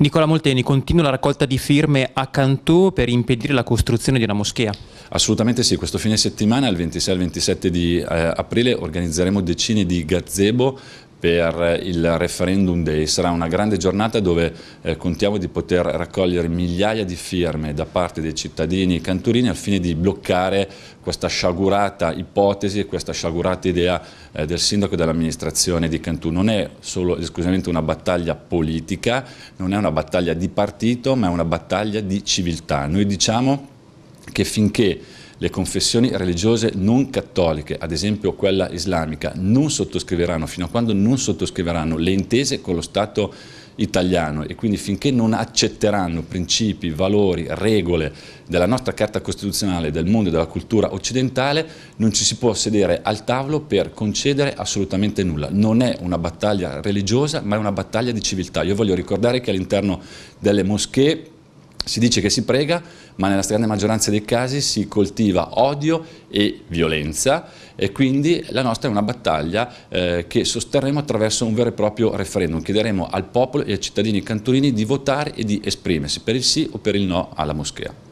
Nicola Molteni, continua la raccolta di firme a Cantù per impedire la costruzione di una moschea? Assolutamente sì, questo fine settimana, il 26 al 27 di eh, aprile, organizzeremo decine di gazebo per il referendum day, sarà una grande giornata dove eh, contiamo di poter raccogliere migliaia di firme da parte dei cittadini canturini al fine di bloccare questa sciagurata ipotesi e questa sciagurata idea eh, del sindaco e dell'amministrazione di Cantù. Non è solo esclusivamente una battaglia politica, non è una battaglia di partito, ma è una battaglia di civiltà. Noi diciamo che finché le confessioni religiose non cattoliche, ad esempio quella islamica, non sottoscriveranno, fino a quando non sottoscriveranno le intese con lo Stato italiano e quindi finché non accetteranno principi, valori, regole della nostra Carta Costituzionale, del mondo e della cultura occidentale, non ci si può sedere al tavolo per concedere assolutamente nulla. Non è una battaglia religiosa, ma è una battaglia di civiltà. Io voglio ricordare che all'interno delle moschee si dice che si prega, ma nella stragrande maggioranza dei casi si coltiva odio e violenza e quindi la nostra è una battaglia eh, che sosterremo attraverso un vero e proprio referendum. Chiederemo al popolo e ai cittadini cantonini di votare e di esprimersi per il sì o per il no alla moschea.